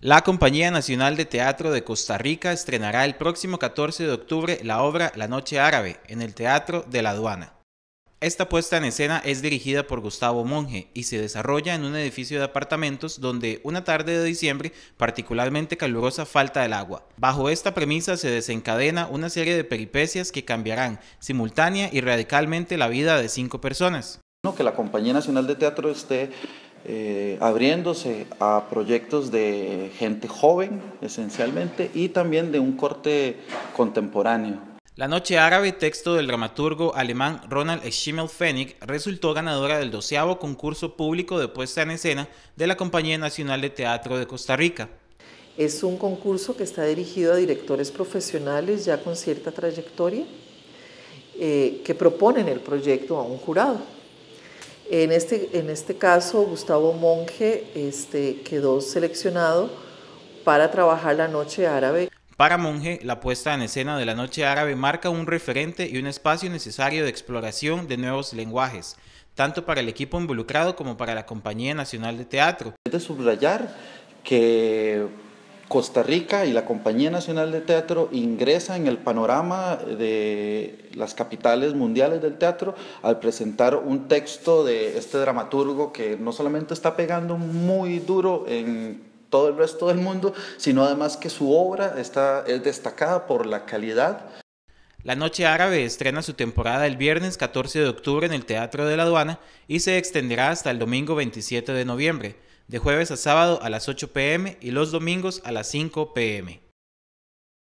La Compañía Nacional de Teatro de Costa Rica estrenará el próximo 14 de octubre la obra La Noche Árabe en el Teatro de la Aduana. Esta puesta en escena es dirigida por Gustavo Monge y se desarrolla en un edificio de apartamentos donde una tarde de diciembre particularmente calurosa falta el agua. Bajo esta premisa se desencadena una serie de peripecias que cambiarán simultánea y radicalmente la vida de cinco personas. que la Compañía Nacional de Teatro esté eh, abriéndose a proyectos de gente joven esencialmente y también de un corte contemporáneo. La Noche Árabe, texto del dramaturgo alemán Ronald Schimmel-Fennig, resultó ganadora del doceavo concurso público de puesta en escena de la Compañía Nacional de Teatro de Costa Rica. Es un concurso que está dirigido a directores profesionales ya con cierta trayectoria eh, que proponen el proyecto a un jurado en este, en este caso, Gustavo Monge este, quedó seleccionado para trabajar la noche árabe. Para Monge, la puesta en escena de la noche árabe marca un referente y un espacio necesario de exploración de nuevos lenguajes, tanto para el equipo involucrado como para la Compañía Nacional de Teatro. Es de subrayar que Costa Rica y la Compañía Nacional de Teatro ingresan en el panorama de las capitales mundiales del teatro al presentar un texto de este dramaturgo que no solamente está pegando muy duro en todo el resto del mundo, sino además que su obra es destacada por la calidad. La Noche Árabe estrena su temporada el viernes 14 de octubre en el Teatro de la Aduana y se extenderá hasta el domingo 27 de noviembre de jueves a sábado a las 8 pm y los domingos a las 5 pm.